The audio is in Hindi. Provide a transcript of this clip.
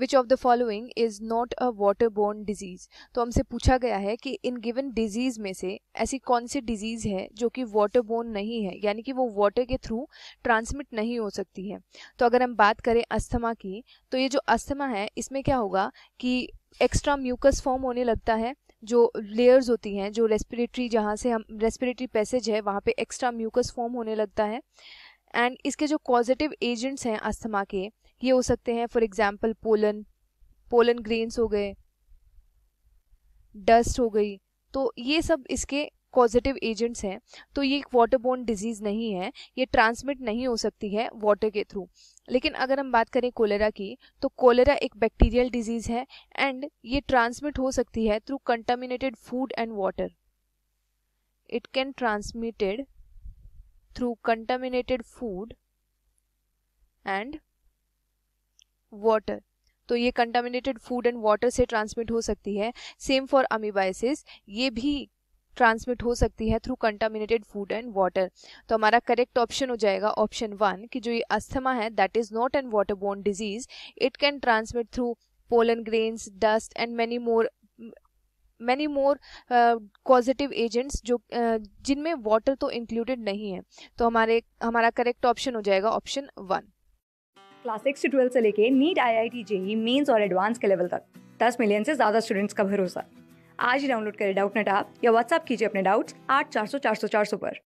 Which of the following is not a water borne disease तो हमसे पूछा गया है कि इन गिवन डिजीज़ में से ऐसी कौन सी डिजीज़ है जो कि बोर्न नहीं है यानी कि वो वाटर के थ्रू ट्रांसमिट नहीं हो सकती है तो अगर हम बात करें अस्थमा की तो ये जो अस्थमा है इसमें क्या होगा कि एक्स्ट्रा म्यूकस फॉर्म होने लगता है जो लेयर्स होती हैं जो रेस्पिरेटरी जहाँ से हम रेस्पिरेटरी पैसेज है वहाँ पे एक्स्ट्रा म्यूकस फॉर्म होने लगता है एंड इसके जो पॉजिटिव एजेंट्स हैं अस्थमा के ये हो सकते हैं for example pollen pollen grains हो गए डस्ट हो गई तो ये सब इसके पॉजिटिव एजेंट्स हैं तो ये एक वाटरबोर्न डिजीज़ नहीं है ये ट्रांसमिट नहीं हो सकती है वाटर के थ्रू लेकिन अगर हम बात करें कोलेरा की तो कोलेरा एक बैक्टीरियल डिजीज़ है एंड ये ट्रांसमिट हो सकती है through contaminated food and water it can transmitted through contaminated food and water. तो ये contaminated food and water से transmit हो सकती है Same for amoebiasis, ये भी ट्रांसमिट हो सकती है through contaminated food and water तो हमारा करेक्ट ऑप्शन हो जाएगा ऑप्शन वन कि जो ये अस्थमा है that is not an water borne disease it can transmit through pollen grains dust and many more many more positive agents जो uh, जिनमें वाटर तो इंक्लूडेड नहीं है तो हमारे हमारा करेक्ट ऑप्शन हो जाएगा ऑप्शन वन क्लास सिक्स से ट्वेल्थ से लेके NEET I I T JEE mains और एडवांस के लेवल तक दस मिलियन से ज़्यादा स्टूडेंट्स का भरोसा आज ही डाउनलोड करें डाउट नेट आप या व्हाट्सअप कीजिए अपने डाउट्स आठ चार सौ चार सौ चार सौ पर